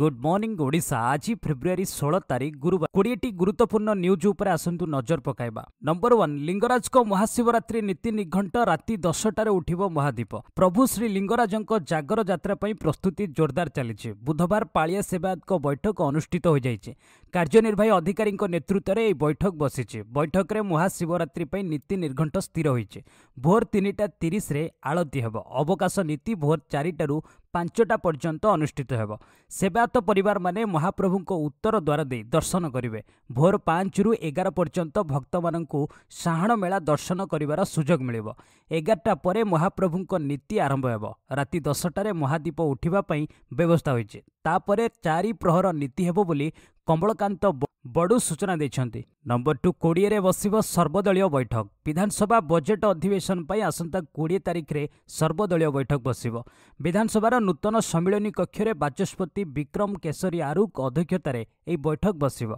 good morning Odisha আজি ফেব্রুয়ারি ষোল তারিখ গুরুবার কোড়িয়েটি গুরুত্বপূর্ণ নিউজ উপরে আসন্তু নজর পকাইবা নম্বর ওয়ান লিঙ্গরাজক মহাশিবরাত্রি নীতি নিঘণ্ট রাতি দশটার উঠিব মহাদ্বীপ প্রভু শ্রী লিঙ্গরাজঙ্ক জাগর যাত্রা পাই প্রস্তুতি জোরদার চালিছে বুধবার পাড়িয়া সেবায়তক বৈঠক অনুষ্ঠিত হয়েছে কার্যনির্বাহী অধিকারীঙ্ক নেতৃত্বরে এই বৈঠক বসিছে বৈঠকরে মহাশিবরাত্রি পাই নীতি নির্ঘণ্ট স্থির হয়েছে ভোর তিনটা তিরিশে আড়তি হব অবকাশ নীতি ভোর চারিটার ପାଞ୍ଚଟା ପର୍ଯ୍ୟନ୍ତ ଅନୁଷ୍ଠିତ ହେବ ସେବାୟତ ପରିବାରମାନେ ମହାପ୍ରଭୁଙ୍କ ଉତ୍ତର ଦ୍ୱାର ଦେଇ ଦର୍ଶନ କରିବେ ଭୋର ପାଞ୍ଚରୁ ଏଗାର ପର୍ଯ୍ୟନ୍ତ ଭକ୍ତମାନଙ୍କୁ ସାହାଣ ମେଳା ଦର୍ଶନ କରିବାର ସୁଯୋଗ ମିଳିବ ଏଗାରଟା ପରେ ମହାପ୍ରଭୁଙ୍କ ନୀତି ଆରମ୍ଭ ହେବ ରାତି ଦଶଟାରେ ମହାଦୀପ ଉଠିବା ପାଇଁ ବ୍ୟବସ୍ଥା ହୋଇଛି ତାପରେ ଚାରି ପ୍ରହର ନୀତି ହେବ ବୋଲି କମଳକାନ୍ତ ବଡ଼ୁ ସୂଚନା ଦେଇଛନ୍ତି ନମ୍ବର ଟୁ କୋଡ଼ିଏରେ ବସିବ ସର୍ବଦଳୀୟ ବୈଠକ ବିଧାନସଭା ବଜେଟ୍ ଅଧିବେଶନ ପାଇଁ ଆସନ୍ତା କୋଡ଼ିଏ ତାରିଖରେ ସର୍ବଦଳୀୟ ବୈଠକ ବସିବ ବିଧାନସଭାର ନୂତନ ସମ୍ମିଳନୀ କକ୍ଷରେ ବାଚସ୍ପତି ବିକ୍ରମ କେଶରୀ ଆରୁଖ ଅଧ୍ୟକ୍ଷତାରେ ଏହି ବୈଠକ ବସିବ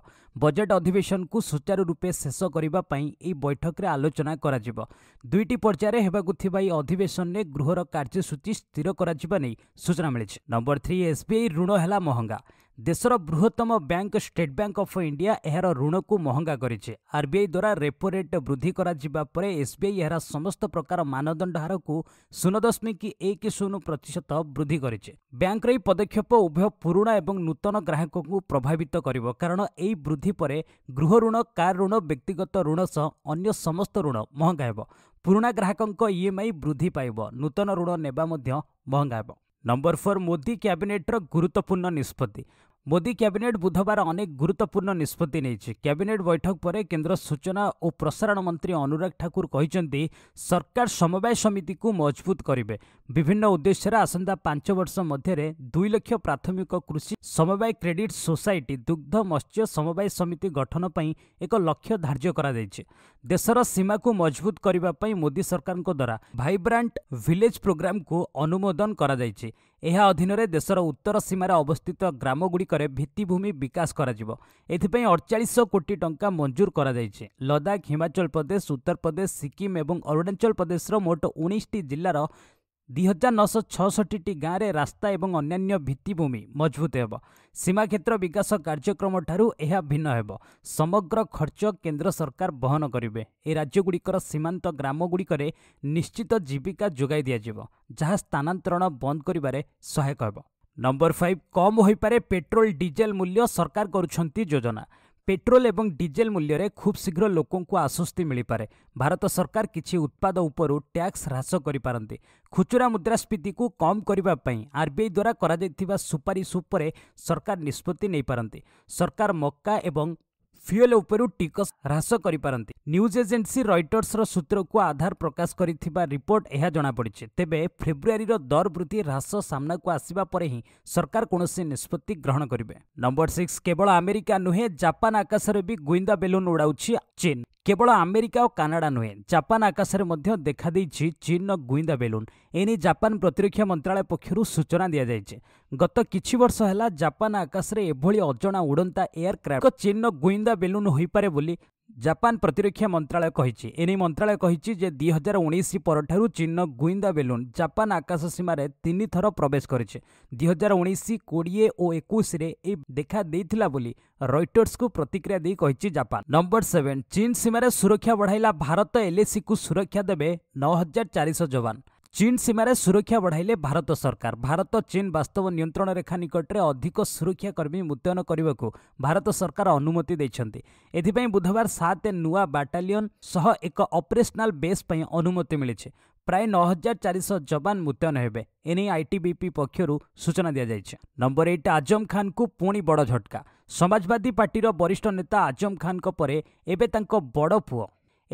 ବଜେଟ୍ ଅଧିବେଶନକୁ ସୁଚାରୁ ରୂପେ ଶେଷ କରିବା ପାଇଁ ଏହି ବୈଠକରେ ଆଲୋଚନା କରାଯିବ ଦୁଇଟି ପର୍ଯ୍ୟାୟରେ ହେବାକୁ ଥିବା ଏହି ଅଧିବେଶନରେ ଗୃହର କାର୍ଯ୍ୟସୂଚୀ ସ୍ଥିର କରାଯିବା ନେଇ ସୂଚନା ମିଳିଛି ନମ୍ବର ଥ୍ରୀ ଏସ୍ବିଆଇ ଋଣ ହେଲା ମହଙ୍ଗା ଦେଶର ବୃହତ୍ତମ bank State Bank of India ଏହାର ଋଣକୁ ମହଙ୍ଗା କରିଛି ଆର୍ବିଆଇ ଦ୍ୱାରା ରେପୋ ରେଟ୍ ବୃଦ୍ଧି କରାଯିବା ପରେ ଏସ୍ବିଆଇ ଏହାର ସମସ୍ତ ପ୍ରକାର ମାନଦଣ୍ଡ ହାରକୁ ଶୂନ ଦଶମିକ ଏକ ଶୂନ ପ୍ରତିଶତ ବୃଦ୍ଧି କରିଛି ବ୍ୟାଙ୍କର ଏହି ପଦକ୍ଷେପ ଉଭୟ ପୁରୁଣା ଏବଂ ନୂତନ ଗ୍ରାହକଙ୍କୁ ପ୍ରଭାବିତ କରିବ କାରଣ ଏହି ବୃଦ୍ଧି ପରେ ଗୃହ ଋଣ କାର୍ ଋଣ ବ୍ୟକ୍ତିଗତ ଋଣ ସହ ଅନ୍ୟ ସମସ୍ତ ଋଣ ମହଙ୍ଗା ହେବ ପୁରୁଣା ଗ୍ରାହକଙ୍କ ଇଏମ୍ଆଇ ବୃଦ୍ଧି ପାଇବ ନୂତନ ଋଣ ନେବା ମଧ୍ୟ ମହଙ୍ଗା ହେବ ନମ୍ବର ଫୋର୍ ମୋଦି କ୍ୟାବିନେଟ୍ର ଗୁରୁତ୍ୱପୂର୍ଣ୍ଣ ନିଷ୍ପତ୍ତି ମୋଦି କ୍ୟାବିନେଟ୍ ବୁଧବାର ଅନେକ ଗୁରୁତ୍ୱପୂର୍ଣ୍ଣ ନିଷ୍ପତ୍ତି ନେଇଛି କ୍ୟାବିନେଟ୍ ବୈଠକ ପରେ କେନ୍ଦ୍ର ସୂଚନା ଓ ପ୍ରସାରଣ ମନ୍ତ୍ରୀ ଅନୁରାଗ ଠାକୁର କହିଛନ୍ତି ସରକାର ସମବାୟ ସମିତିକୁ ମଜବୁତ କରିବେ ବିଭିନ୍ନ ଉଦ୍ଦେଶ୍ୟରେ ଆସନ୍ତା ପାଞ୍ଚ ବର୍ଷ ମଧ୍ୟରେ ଦୁଇ ଲକ୍ଷ ପ୍ରାଥମିକ କୃଷି ସମବାୟ କ୍ରେଡିଟ୍ ସୋସାଇଟି ଦୁଗ୍ଧ ମତ୍ସ୍ୟ ସମବାୟ ସମିତି ଗଠନ ପାଇଁ ଏକ ଲକ୍ଷ୍ୟ ଧାର୍ଯ୍ୟ କରାଯାଇଛି ଦେଶର ସୀମାକୁ ମଜବୁତ କରିବା ପାଇଁ ମୋଦି ସରକାରଙ୍କ ଦ୍ୱାରା ଭାଇବ୍ରାଣ୍ଟ ଭିଲେଜ୍ ପ୍ରୋଗ୍ରାମକୁ ଅନୁମୋଦନ କରାଯାଇଛି ଏହା ଅଧୀନରେ ଦେଶର ଉତ୍ତର ସୀମାରେ ଅବସ୍ଥିତ ଗ୍ରାମଗୁଡ଼ିକରେ ଭିତ୍ତିଭୂମି ବିକାଶ କରାଯିବ ଏଥିପାଇଁ ଅଡ଼ଚାଳିଶ କୋଟି ଟଙ୍କା ମଞ୍ଜୁର କରାଯାଇଛି ଲଦାଖ ହିମାଚଳ ପ୍ରଦେଶ ଉତ୍ତରପ୍ରଦେଶ ସିକିମ୍ ଏବଂ ଅରୁଣାଚଳ ପ୍ରଦେଶର ମୋଟ ଉଣେଇଶଟି ଜିଲ୍ଲାର ଦୁଇ ହଜାର ନଅଶହ ଛଅଷଠିଟି ଗାଁରେ ରାସ୍ତା ଏବଂ ଅନ୍ୟାନ୍ୟ ଭିତ୍ତିଭୂମି ମଜବୁତ ହେବ ସୀମା କ୍ଷେତ୍ର ବିକାଶ କାର୍ଯ୍ୟକ୍ରମଠାରୁ ଏହା ଭିନ୍ନ ହେବ ସମଗ୍ର ଖର୍ଚ୍ଚ କେନ୍ଦ୍ର ସରକାର ବହନ କରିବେ ଏ ରାଜ୍ୟଗୁଡ଼ିକର ସୀମାନ୍ତ ଗ୍ରାମଗୁଡ଼ିକରେ ନିଶ୍ଚିତ ଜୀବିକା ଯୋଗାଇ ଦିଆଯିବ ଯାହା ସ୍ଥାନାନ୍ତରଣ ବନ୍ଦ କରିବାରେ ସହାୟକ ହେବ ନମ୍ବର ଫାଇଭ୍ କମ୍ ହୋଇପାରେ ପେଟ୍ରୋଲ ଡିଜେଲ ମୂଲ୍ୟ ସରକାର କରୁଛନ୍ତି ଯୋଜନା ପେଟ୍ରୋଲ ଏବଂ ଡିଜେଲ ମୂଲ୍ୟରେ ଖୁବ୍ ଶୀଘ୍ର ଲୋକଙ୍କୁ ଆଶ୍ୱସ୍ତି ମିଳିପାରେ ଭାରତ ସରକାର କିଛି ଉତ୍ପାଦ ଉପରୁ ଟ୍ୟାକ୍ସ ହ୍ରାସ କରିପାରନ୍ତି ଖୁଚୁରା ମୁଦ୍ରାସ୍ଫୀତିକୁ କମ୍ କରିବା ପାଇଁ ଆର୍ବିଆଇ ଦ୍ୱାରା କରାଯାଇଥିବା ସୁପାରିଶ ଉପରେ ସରକାର ନିଷ୍ପତ୍ତି ନେଇପାରନ୍ତି ସରକାର ମକା ଏବଂ ଫ୍ୟୁଏଲ୍ ଉପରୁ ଟିକସ ହ୍ରାସ କରିପାରନ୍ତି ନ୍ୟୁଜ୍ ଏଜେନ୍ସି ରଇଟର୍ସର ସୂତ୍ରକୁ ଆଧାର ପ୍ରକାଶ କରିଥିବା ରିପୋର୍ଟ ଏହା ଜଣାପଡ଼ିଛି ତେବେ ଫେବୃଆରୀର ଦର ବୃଦ୍ଧି ହ୍ରାସ ସାମ୍ନାକୁ ଆସିବା ପରେ ହିଁ ସରକାର କୌଣସି ନିଷ୍ପତ୍ତି ଗ୍ରହଣ କରିବେ ନମ୍ବର ସିକ୍ସ କେବଳ ଆମେରିକା ନୁହେଁ ଜାପାନ ଆକାଶରେ ବି ଗୁଇନ୍ଦା ବେଲୁନ୍ ଉଡ଼ାଉଛି ଚୀନ୍ କେବଳ ଆମେରିକା ଓ କାନାଡା ନୁହେଁ ଜାପାନ ଆକାଶରେ ମଧ୍ୟ ଦେଖାଦେଇଛି ଚୀନ୍ର ଗୁଇନ୍ଦା ବେଲୁନ୍ ଏନେଇ ଜାପାନ ପ୍ରତିରକ୍ଷା ମନ୍ତ୍ରଣାଳୟ ପକ୍ଷରୁ ସୂଚନା ଦିଆଯାଇଛି ଗତ କିଛି ବର୍ଷ ହେଲା ଜାପାନ ଆକାଶରେ ଏଭଳି ଅଜଣା ଉଡ଼ନ୍ତା ଏୟାରକ୍ରାଫ୍ଟ ଚୀନ୍ର ଗୁଇନ୍ଦା ବେଲୁନ୍ ହୋଇପାରେ ବୋଲି ଜାପାନ ପ୍ରତିରକ୍ଷା ମନ୍ତ୍ରାଳୟ କହିଛି ଏନେଇ ମନ୍ତ୍ରାଳୟ କହିଛି ଯେ ଦୁଇ ହଜାର ଉଣେଇଶ ପରଠାରୁ ଚୀନର ଗୁଇନ୍ଦା ବେଲୁନ୍ ଜାପାନ ଆକାଶ ସୀମାରେ ତିନି ଥର ପ୍ରବେଶ କରିଛି ଦୁଇ ହଜାର ଉଣେଇଶ କୋଡ଼ିଏ ଓ ଏକୋଇଶରେ ଏହି ଦେଖା ଦେଇଥିଲା ବୋଲି ରଇଟର୍ସକୁ ପ୍ରତିକ୍ରିୟା ଦେଇ କହିଛି ଜାପାନ ନମ୍ବର ସେଭେନ୍ ଚୀନ ସୀମାରେ ସୁରକ୍ଷା ବଢ଼ାଇଲା ଭାରତ ଏଲ୍ଏସିକୁ ସୁରକ୍ଷା ଦେବେ ନଅ ହଜାର ଚାରିଶହ ଯବାନ ଚୀନ ସୀମାରେ ସୁରକ୍ଷା ବଢ଼ାଇଲେ ଭାରତ ସରକାର ଭାରତ ଚୀନ ବାସ୍ତବ ନିୟନ୍ତ୍ରଣ ରେଖା ନିକଟରେ ଅଧିକ ସୁରକ୍ଷାକର୍ମୀ ମୁତୟନ କରିବାକୁ ଭାରତ ସରକାର ଅନୁମତି ଦେଇଛନ୍ତି ଏଥିପାଇଁ ବୁଧବାର ସାତ ନୂଆ ବାଟାଲିୟନ ସହ ଏକ ଅପରେସନାଲ ବେସ୍ ପାଇଁ ଅନୁମତି ମିଳିଛି ପ୍ରାୟ ନଅ ହଜାର ଚାରିଶହ ଯବାନ ମୁତୟନ ହେବେ ଏନେଇ ଆଇଟିବିପି ପକ୍ଷରୁ ସୂଚନା ଦିଆଯାଇଛି ନମ୍ବର ଏଇଟ୍ ଆଜମ ଖାନ୍ଙ୍କୁ ପୁଣି ବଡ଼ ଝଟକା ସମାଜବାଦୀ ପାର୍ଟିର ବରିଷ୍ଠ ନେତା ଆଜମ ଖାନ୍ଙ୍କ ପରେ ଏବେ ତାଙ୍କ ବଡ଼ ପୁଅ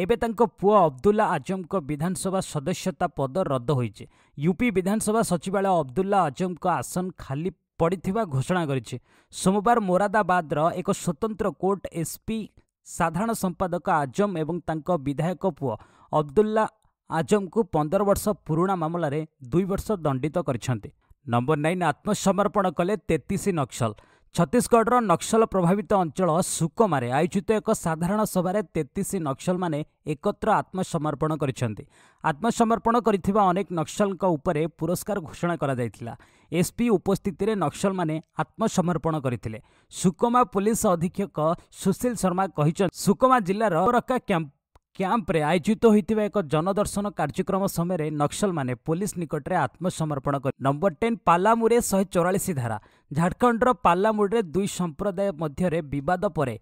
ଏବେ ତାଙ୍କ ପୁଅ ଅବଦୁଲ୍ଲା ଆଜମଙ୍କ ବିଧାନସଭା ସଦସ୍ୟତା ପଦ ରଦ୍ଦ ହୋଇଛି ୟୁପି ବିଧାନସଭା ସଚିବାଳୟ ଅବଦୁଲ୍ଲା ଆଜମଙ୍କ ଆସନ ଖାଲି ପଡ଼ିଥିବା ଘୋଷଣା କରିଛି ସୋମବାର ମୋରାଦାବାଦର ଏକ ସ୍ୱତନ୍ତ୍ର କୋର୍ଟ ଏସ୍ପି ସାଧାରଣ ସମ୍ପାଦକ ଆଜମ ଏବଂ ତାଙ୍କ ବିଧାୟକ ପୁଅ ଅବଦୁଲ୍ଲା ଆଜମଙ୍କୁ ପନ୍ଦର ବର୍ଷ ପୁରୁଣା ମାମଲାରେ ଦୁଇ ବର୍ଷ ଦଣ୍ଡିତ କରିଛନ୍ତି ନମ୍ବର ନାଇନ୍ ଆତ୍ମସମର୍ପଣ କଲେ ତେତିଶ ନକ୍ସଲ ଛତିଶଗଡ଼ର ନକ୍ସଲ ପ୍ରଭାବିତ ଅଞ୍ଚଳ ସୁକମାରେ ଆୟୋଜିତ ଏକ ସାଧାରଣ ସଭାରେ ତେତିଶ ନକ୍ସଲମାନେ ଏକତ୍ର ଆତ୍ମସମର୍ପଣ କରିଛନ୍ତି ଆତ୍ମସମର୍ପଣ କରିଥିବା ଅନେକ ନକ୍ସଲଙ୍କ ଉପରେ ପୁରସ୍କାର ଘୋଷଣା କରାଯାଇଥିଲା ଏସ୍ପି ଉପସ୍ଥିତିରେ ନକ୍ସଲମାନେ ଆତ୍ମସମର୍ପଣ କରିଥିଲେ ସୁକମା ପୁଲିସ ଅଧୀକ୍ଷକ ସୁଶୀଲ ଶର୍ମା କହିଛନ୍ତି ସୁକମା ଜିଲ୍ଲାର ବରକା କ୍ୟାମ୍ପ କ୍ୟାମ୍ପରେ ଆୟୋଜିତ ହୋଇଥିବା ଏକ ଜନଦର୍ଶନ କାର୍ଯ୍ୟକ୍ରମ ସମୟରେ ନକ୍ସଲମାନେ ପୁଲିସ ନିକଟରେ ଆତ୍ମସମର୍ପଣ କରି ନମ୍ବର ଟେନ୍ ପାଲାମୁରେ ଶହେ ଚଉରାଳିଶ ଧାରା ଝାଡ଼ଖଣ୍ଡର ପାଲାମୁଡ଼ରେ ଦୁଇ ସମ୍ପ୍ରଦାୟ ମଧ୍ୟରେ ବିବାଦ ପରେ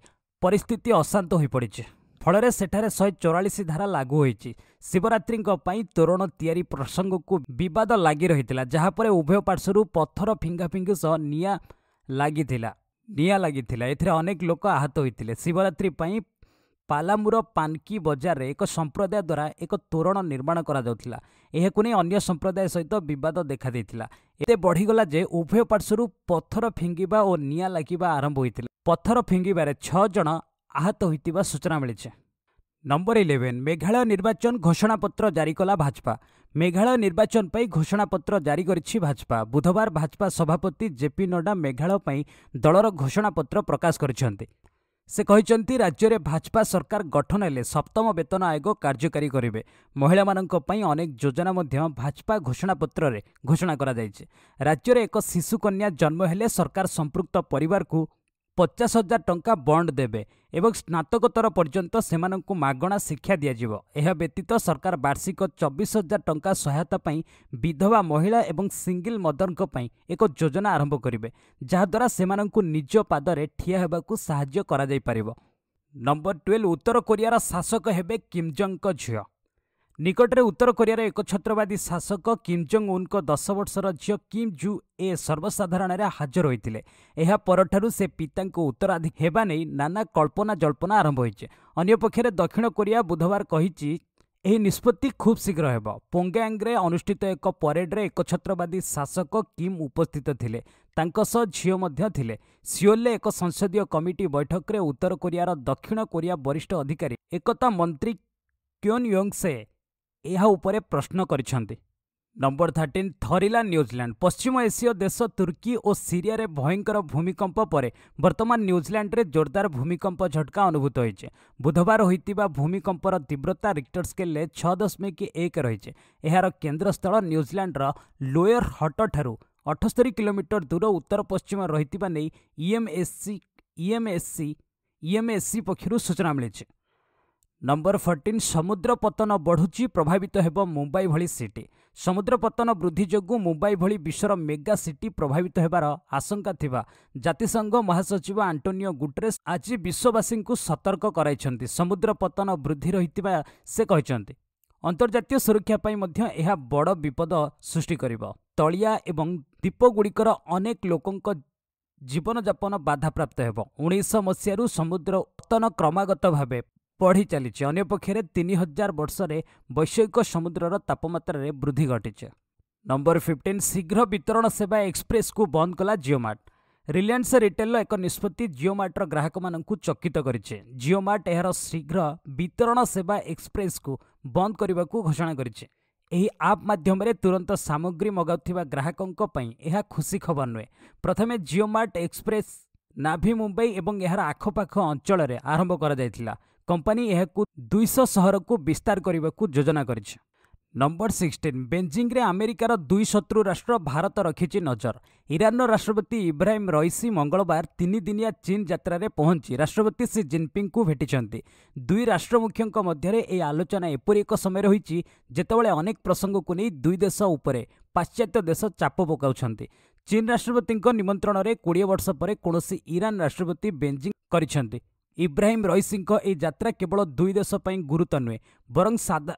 ପରିସ୍ଥିତି ଅଶାନ୍ତ ହୋଇପଡ଼ିଛି ଫଳରେ ସେଠାରେ ଶହେ ଚଉରାଳିଶ ଧାରା ଲାଗୁ ହୋଇଛି ଶିବରାତ୍ରିଙ୍କ ପାଇଁ ତୋରଣ ତିଆରି ପ୍ରସଙ୍ଗକୁ ବିବାଦ ଲାଗି ରହିଥିଲା ଯାହାପରେ ଉଭୟ ପାର୍ଶ୍ୱରୁ ପଥର ଫିଙ୍ଗାଫିଙ୍ଗି ସହ ନିଆଁ ଲାଗିଥିଲା ନିଆଁ ଲାଗିଥିଲା ଏଥିରେ ଅନେକ ଲୋକ ଆହତ ହୋଇଥିଲେ ଶିବରାତ୍ରି ପାଇଁ ପାଲାମୁର ପାନ୍କି ବଜାରରେ ଏକ ସମ୍ପ୍ରଦାୟ ଦ୍ୱାରା ଏକ ତୋରଣ ନିର୍ମାଣ କରାଯାଉଥିଲା ଏହାକୁ ନେଇ ଅନ୍ୟ ସମ୍ପ୍ରଦାୟ ସହିତ ବିବାଦ ଦେଖାଦେଇଥିଲା ଏତେ ବଢ଼ିଗଲା ଯେ ଉଭୟ ପାର୍ଶ୍ୱରୁ ପଥର ଫିଙ୍ଗିବା ଓ ନିଆଁ ଲାଗିବା ଆରମ୍ଭ ହୋଇଥିଲା ପଥର ଫିଙ୍ଗିବାରେ ଛଅ ଜଣ ଆହତ ହୋଇଥିବା ସୂଚନା ମିଳିଛି ନମ୍ବର ଇଲେଭେନ୍ ମେଘାଳୟ ନିର୍ବାଚନ ଘୋଷଣାପତ୍ର ଜାରି କଲା ଭାଜପା ମେଘାଳୟ ନିର୍ବାଚନ ପାଇଁ ଘୋଷଣାପତ୍ର ଜାରି କରିଛି ଭାଜପା ବୁଧବାର ଭାଜପା ସଭାପତି ଜେପି ନଡ୍ଡା ମେଘାଳୟ ପାଇଁ ଦଳର ଘୋଷଣାପତ୍ର ପ୍ରକାଶ କରିଛନ୍ତି ସେ କହିଛନ୍ତି ରାଜ୍ୟରେ ଭାଜପା ସରକାର ଗଠନ ହେଲେ ସପ୍ତମ ବେତନ ଆୟୋଗ କାର୍ଯ୍ୟକାରୀ କରିବେ ମହିଳାମାନଙ୍କ ପାଇଁ ଅନେକ ଯୋଜନା ମଧ୍ୟ ଭାଜପା ଘୋଷଣାପତ୍ରରେ ଘୋଷଣା କରାଯାଇଛି ରାଜ୍ୟରେ ଏକ ଶିଶୁକନ୍ୟା ଜନ୍ମ ହେଲେ ସରକାର ସମ୍ପୃକ୍ତ ପରିବାରକୁ ପଚାଶ ହଜାର ଟଙ୍କା ବଣ୍ଡ ଦେବେ ଏବଂ ସ୍ନାତକୋତ୍ତର ପର୍ଯ୍ୟନ୍ତ ସେମାନଙ୍କୁ ମାଗଣା ଶିକ୍ଷା ଦିଆଯିବ ଏହା ବ୍ୟତୀତ ସରକାର ବାର୍ଷିକ ଚବିଶ ହଜାର ଟଙ୍କା ସହାୟତା ପାଇଁ ବିଧବା ମହିଳା ଏବଂ ସିଙ୍ଗିଲ୍ ମଦରଙ୍କ ପାଇଁ ଏକ ଯୋଜନା ଆରମ୍ଭ କରିବେ ଯାହାଦ୍ୱାରା ସେମାନଙ୍କୁ ନିଜ ପାଦରେ ଠିଆ ହେବାକୁ ସାହାଯ୍ୟ କରାଯାଇପାରିବ ନମ୍ବର ଟୁଏଲ୍ଭ ଉତ୍ତର କୋରିଆର ଶାସକ ହେବେ କିମ୍ଜଙ୍ଗଙ୍କ ଝିଅ ନିକଟରେ ଉତ୍ତର କୋରିଆର ଏକଛତ୍ରବାଦୀ ଶାସକ କିମ୍ ଜଙ୍ଗ୍ ଉନ୍ଙ୍କ ଦଶ ବର୍ଷର ଝିଅ କିମ୍ ଜୁ ଏ ସର୍ବସାଧାରଣରେ ହାଜର ହୋଇଥିଲେ ଏହା ପରଠାରୁ ସେ ପିତାଙ୍କ ଉତ୍ତରାଧି ହେବା ନେଇ ନାନା କଳ୍ପନା ଜଳ୍ପନା ଆରମ୍ଭ ହୋଇଛି ଅନ୍ୟପକ୍ଷରେ ଦକ୍ଷିଣ କୋରିଆ ବୁଧବାର କହିଛି ଏହି ନିଷ୍ପତ୍ତି ଖୁବ୍ ଶୀଘ୍ର ହେବ ପୋଙ୍ଗାଙ୍ଗରେ ଅନୁଷ୍ଠିତ ଏକ ପରେଡ୍ରେ ଏକଛତ୍ରବାଦୀ ଶାସକ କିମ୍ ଉପସ୍ଥିତ ଥିଲେ ତାଙ୍କ ସହ ଝିଅ ମଧ୍ୟ ଥିଲେ ସିଓଲରେ ଏକ ସଂସଦୀୟ କମିଟି ବୈଠକରେ ଉତ୍ତର କୋରିଆର ଦକ୍ଷିଣ କୋରିଆ ବରିଷ୍ଠ ଅଧିକାରୀ ଏକତା ମନ୍ତ୍ରୀ କ୍ୟୋନ୍ ୟୋଙ୍ଗସେ ଏହା ଉପରେ ପ୍ରଶ୍ନ କରିଛନ୍ତି ନମ୍ବର ଥାର୍ଟିନ୍ ଥରିଲା ନ୍ୟୁଜିଲାଣ୍ଡ ପଶ୍ଚିମ ଏସୀୟ ଦେଶ ତୁର୍କୀ ଓ ସିରିଆରେ ଭୟଙ୍କର ଭୂମିକମ୍ପ ପରେ ବର୍ତ୍ତମାନ ନ୍ୟୁଜିଲାଣ୍ଡରେ ଜୋରଦାର ଭୂମିକମ୍ପ ଝଟକା ଅନୁଭୂତ ହୋଇଛି ବୁଧବାର ହୋଇଥିବା ଭୂମିକମ୍ପର ତୀବ୍ରତା ରିକ୍ଟର ସ୍କେଲ୍ରେ ଛଅ ଦଶମିକ ଏକ ରହିଛି ଏହାର କେନ୍ଦ୍ରସ୍ଥଳ ନ୍ୟୁଜିଲାଣ୍ଡର ଲୋୟର ହଟଠାରୁ ଅଠସ୍ତରି କିଲୋମିଟର ଦୂର ଉତ୍ତର ପଶ୍ଚିମ ରହିଥିବା ନେଇ ଇଏମ୍ଏସ୍ସି ଇଏମ୍ଏସ୍ସି ଇଏମ୍ଏସ୍ସି ପକ୍ଷରୁ ସୂଚନା ମିଳିଛି ନମ୍ବର ଫର୍ଟିନ୍ ସମୁଦ୍ର ପତନ ବଢ଼ୁଛି ପ୍ରଭାବିତ ହେବ ମୁମ୍ବାଇ ଭଳି ସିଟି ସମୁଦ୍ର ପତନ ବୃଦ୍ଧି ଯୋଗୁଁ ମୁମ୍ବାଇ ଭଳି ବିଶ୍ୱର ମେଗା ସିଟି ପ୍ରଭାବିତ ହେବାର ଆଶଙ୍କା ଥିବା ଜାତିସଂଘ ମହାସଚିବ ଆଣ୍ଟୋନିଓ ଗୁଟ୍ରେସ୍ ଆଜି ବିଶ୍ୱବାସୀଙ୍କୁ ସତର୍କ କରାଇଛନ୍ତି ସମୁଦ୍ର ପତନ ବୃଦ୍ଧି ରହିଥିବା ସେ କହିଛନ୍ତି ଅନ୍ତର୍ଜାତୀୟ ସୁରକ୍ଷା ପାଇଁ ମଧ୍ୟ ଏହା ବଡ଼ ବିପଦ ସୃଷ୍ଟି କରିବ ତଳିଆ ଏବଂ ଦ୍ୱୀପଗୁଡ଼ିକର ଅନେକ ଲୋକଙ୍କ ଜୀବନଯାପନ ବାଧାପ୍ରାପ୍ତ ହେବ ଉଣେଇଶହ ମସିହାରୁ ସମୁଦ୍ର ପତନ କ୍ରମାଗତ ଭାବେ ବଢ଼ି ଚାଲିଛି ଅନ୍ୟପକ୍ଷରେ ତିନି ହଜାର ବର୍ଷରେ ବୈଷୟିକ ସମୁଦ୍ରର ତାପମାତ୍ରାରେ ବୃଦ୍ଧି ଘଟିଛି ନମ୍ବର ଫିଫ୍ଟିନ୍ ଶୀଘ୍ର ବିତରଣ ସେବା ଏକ୍ସପ୍ରେସ୍କୁ ବନ୍ଦ କଲା ଜିଓମାର୍ଟ ରିଲାଏନ୍ସ ରିଟେଲର ଏକ ନିଷ୍ପତ୍ତି ଜିଓମାର୍ଟର ଗ୍ରାହକମାନଙ୍କୁ ଚକିତ କରିଛି ଜିଓମାର୍ଟ ଏହାର ଶୀଘ୍ର ବିତରଣ ସେବା ଏକ୍ସପ୍ରେସ୍କୁ ବନ୍ଦ କରିବାକୁ ଘୋଷଣା କରିଛି ଏହି ଆପ୍ ମାଧ୍ୟମରେ ତୁରନ୍ତ ସାମଗ୍ରୀ ମଗାଉଥିବା ଗ୍ରାହକଙ୍କ ପାଇଁ ଏହା ଖୁସି ଖବର ନୁହେଁ ପ୍ରଥମେ ଜିଓମାର୍ଟ ଏକ୍ସପ୍ରେସ୍ ନାଭି ମୁମ୍ବାଇ ଏବଂ ଏହାର ଆଖପାଖ ଅଞ୍ଚଳରେ ଆରମ୍ଭ କରାଯାଇଥିଲା କମ୍ପାନୀ ଏହାକୁ ଦୁଇଶହ ସହରକୁ ବିସ୍ତାର କରିବାକୁ ଯୋଜନା କରିଛି ନମ୍ବର ସିକ୍ସଟିନ୍ ବେଞ୍ଜିଂରେ ଆମେରିକାର ଦୁଇ ଶତ୍ରୁ ରାଷ୍ଟ୍ର ଭାରତ ରଖିଛି ନଜର ଇରାନ୍ର ରାଷ୍ଟ୍ରପତି ଇବ୍ରାହିମ୍ ରଇସି ମଙ୍ଗଳବାର ତିନିଦିନିଆ ଚୀନ୍ ଯାତ୍ରାରେ ପହଞ୍ଚି ରାଷ୍ଟ୍ରପତି ଶ୍ରୀ ଜିନ୍ପିଙ୍ଗ୍ଙ୍କୁ ଭେଟିଛନ୍ତି ଦୁଇ ରାଷ୍ଟ୍ରମୁଖ୍ୟଙ୍କ ମଧ୍ୟରେ ଏହି ଆଲୋଚନା ଏପରି ଏକ ସମୟ ରହିଛି ଯେତେବେଳେ ଅନେକ ପ୍ରସଙ୍ଗକୁ ନେଇ ଦୁଇ ଦେଶ ଉପରେ ପାଶ୍ଚାତ୍ୟ ଦେଶ ଚାପ ପକାଉଛନ୍ତି ଚୀନ୍ ରାଷ୍ଟ୍ରପତିଙ୍କ ନିମନ୍ତ୍ରଣରେ କୋଡ଼ିଏ ବର୍ଷ ପରେ କୌଣସି ଇରାନ୍ ରାଷ୍ଟ୍ରପତି ବେଞ୍ଜିଂ କରିଛନ୍ତି ଇବ୍ରାହିମ୍ ରଇସିଙ୍କ ଏହି ଯାତ୍ରା କେବଳ ଦୁଇ ଦେଶ ପାଇଁ ଗୁରୁତ୍ୱ ନୁହେଁ ବରଂ ସାଧା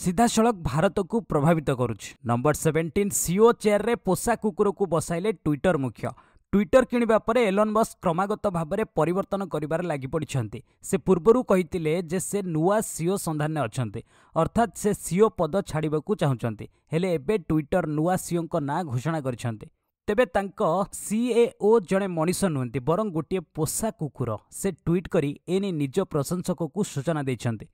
ସିଧାସଳଖ ଭାରତକୁ ପ୍ରଭାବିତ କରୁଛି ନମ୍ବର ସେଭେନ୍ଟିନ୍ ସିଓ ଚେୟାରରେ ପୋଷା କୁକୁରକୁ ବସାଇଲେ ଟ୍ୱିଟର ମୁଖ୍ୟ ଟ୍ୱିଟର କିଣିବା ପରେ ଏଲନ୍ ବସ୍ କ୍ରମାଗତ ଭାବରେ ପରିବର୍ତ୍ତନ କରିବାରେ ଲାଗିପଡ଼ିଛନ୍ତି ସେ ପୂର୍ବରୁ କହିଥିଲେ ଯେ ସେ ନୂଆ ସିଓ ସନ୍ଧାନରେ ଅଛନ୍ତି ଅର୍ଥାତ୍ ସେ ସିଓ ପଦ ଛାଡ଼ିବାକୁ ଚାହୁଁଛନ୍ତି ହେଲେ ଏବେ ଟ୍ୱିଟର ନୂଆ ସିଓଙ୍କ ନାଁ ଘୋଷଣା କରିଛନ୍ତି ତେବେ ତାଙ୍କ ସିଏଓ ଜଣେ ମଣିଷ ନୁହନ୍ତି ବରଂ ଗୋଟିଏ ପୋଷା କୁକୁର ସେ ଟ୍ୱିଟ୍ କରି ଏନେଇ ନିଜ ପ୍ରଶଂସକକୁ ସୂଚନା ଦେଇଛନ୍ତି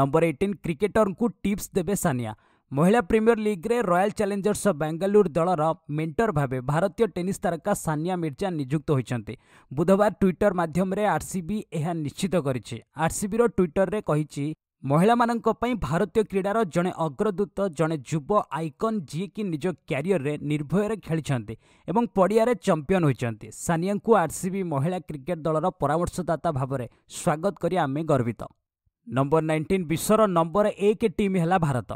ନମ୍ବର ଏଇଟିନ୍ କ୍ରିକେଟରଙ୍କୁ ଟିପ୍ସ ଦେବେ ସାନିଆ ମହିଳା ପ୍ରିମିୟର ଲିଗ୍ରେ ରୟାଲ୍ ଚ୍ୟାଲେଞ୍ଜର୍ସ ବାଙ୍ଗାଲୁରୁ ଦଳର ମେଣ୍ଟର ଭାବେ ଭାରତୀୟ ଟେନିସ୍ ତାରକା ସାନିଆ ମିର୍ଜା ନିଯୁକ୍ତ ହୋଇଛନ୍ତି ବୁଧବାର ଟ୍ୱିଟର ମାଧ୍ୟମରେ ଆର୍ସିବି ଏହା ନିଶ୍ଚିତ କରିଛି ଆର୍ସିବିର ଟ୍ୱିଟରରେ କହିଛି ମହିଳାମାନଙ୍କ ପାଇଁ ଭାରତୀୟ କ୍ରୀଡ଼ାର ଜଣେ ଅଗ୍ରଦୂତ ଜଣେ ଯୁବ ଆଇକନ୍ ଯିଏକି ନିଜ କ୍ୟାରିୟରରେ ନିର୍ଭୟରେ ଖେଳିଛନ୍ତି ଏବଂ ପଡ଼ିଆରେ ଚମ୍ପିଅନ୍ ହୋଇଛନ୍ତି ସାନିଆଙ୍କୁ ଆର୍ସିବି ମହିଳା କ୍ରିକେଟ୍ ଦଳର ପରାମର୍ଶଦାତା ଭାବରେ ସ୍ୱାଗତ କରି ଆମେ ଗର୍ବିତ ନମ୍ବର ନାଇଣ୍ଟିନ୍ ବିଶ୍ୱର ନମ୍ବର ଏକ ଟିମ୍ ହେଲା ଭାରତ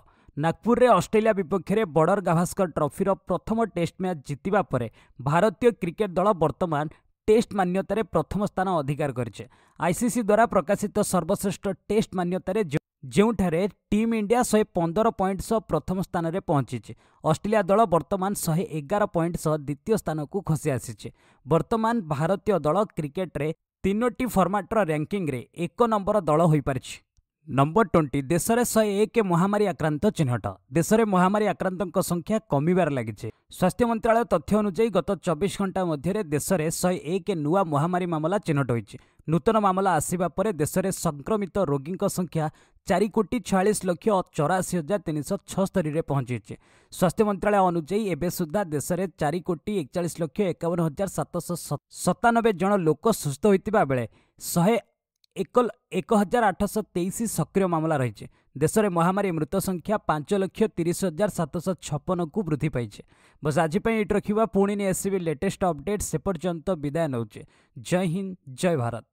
ନାଗପୁରରେ ଅଷ୍ଟ୍ରେଲିଆ ବିପକ୍ଷରେ ବର୍ଡର ଗାଭାସ୍କର ଟ୍ରଫିର ପ୍ରଥମ ଟେଷ୍ଟ ମ୍ୟାଚ୍ ଜିତିବା ପରେ ଭାରତୀୟ କ୍ରିକେଟ୍ ଦଳ ବର୍ତ୍ତମାନ ଟେଷ୍ଟ ମାନ୍ୟତାରେ ପ୍ରଥମ ସ୍ଥାନ ଅଧିକାର କରିଛେ ଆଇସିସି ଦ୍ୱାରା ପ୍ରକାଶିତ ସର୍ବଶ୍ରେଷ୍ଠ ଟେଷ୍ଟ ମାନ୍ୟତାରେ ଯେଉଁଠାରେ ଟିମ୍ ଇଣ୍ଡିଆ ଶହେ ପନ୍ଦର ପଏଣ୍ଟ ସହ ପ୍ରଥମ ସ୍ଥାନରେ ପହଞ୍ଚିଛି ଅଷ୍ଟ୍ରେଲିଆ ଦଳ ବର୍ତ୍ତମାନ ଶହେ ଏଗାର ପଏଣ୍ଟ ସହ ଦ୍ୱିତୀୟ ସ୍ଥାନକୁ ଖସି ଆସିଛି ବର୍ତ୍ତମାନ ଭାରତୀୟ ଦଳ କ୍ରିକେଟରେ ତିନୋଟି ଫର୍ମାଟ୍ର ର୍ୟାଙ୍କିଙ୍ଗରେ ଏକ ନମ୍ବର ଦଳ ହୋଇପାରିଛି ନମ୍ବର ଟ୍ୱେଣ୍ଟି ଦେଶରେ ଶହେ ଏକ ମହାମାରୀ ଆକ୍ରାନ୍ତ ଚିହ୍ନଟ ଦେଶରେ ମହାମାରୀ ଆକ୍ରାନ୍ତଙ୍କ ସଂଖ୍ୟା କମିବାରେ ଲାଗିଛି ସ୍ୱାସ୍ଥ୍ୟ ମନ୍ତ୍ରଣାଳୟ ତଥ୍ୟ ଅନୁଯାୟୀ ଗତ ଚବିଶ ଘଣ୍ଟା ମଧ୍ୟରେ ଦେଶରେ ଶହେ ଏକ ନୂଆ ମହାମାରୀ ମାମଲା ଚିହ୍ନଟ ହୋଇଛି ନୂତନ ମାମଲା ଆସିବା ପରେ ଦେଶରେ ସଂକ୍ରମିତ ରୋଗୀଙ୍କ ସଂଖ୍ୟା ଚାରି କୋଟି ଛୟାଳିଶ ଲକ୍ଷ ଚଉରାଅଶୀ ହଜାର ତିନିଶହ ଛଅସ୍ତରୀରେ ପହଞ୍ଚିଛି ସ୍ୱାସ୍ଥ୍ୟ ମନ୍ତ୍ରଣାଳୟ ଅନୁଯାୟୀ ଏବେ ସୁଦ୍ଧା ଦେଶରେ ଚାରି କୋଟି ଏକଚାଳିଶ ଲକ୍ଷ ଏକାବନ ହଜାର ସାତଶହ ସତାନବେ ଜଣ ଲୋକ ସୁସ୍ଥ ହୋଇଥିବା ବେଳେ ଶହେ ଏକ ଏକ ହଜାର ଆଠଶହ ତେଇଶ ସକ୍ରିୟ ମାମଲା ରହିଛି ଦେଶରେ ମହାମାରୀ ମୃତ ସଂଖ୍ୟା ପାଞ୍ଚ ଲକ୍ଷ ତିରିଶ ହଜାର ସାତଶହ ଛପନକୁ ବୃଦ୍ଧି ପାଇଛି ବସ୍ ଆଜି ପାଇଁ ଏଇଠି ରଖିବା ପୁଣି ଏସ୍ସିବି ଲେଟେଷ୍ଟ ଅପଡେଟ୍ ସେ ପର୍ଯ୍ୟନ୍ତ ବିଦାୟ ନେଉଛି ଜୟ ହିନ୍ଦ ଜୟ ଭାରତ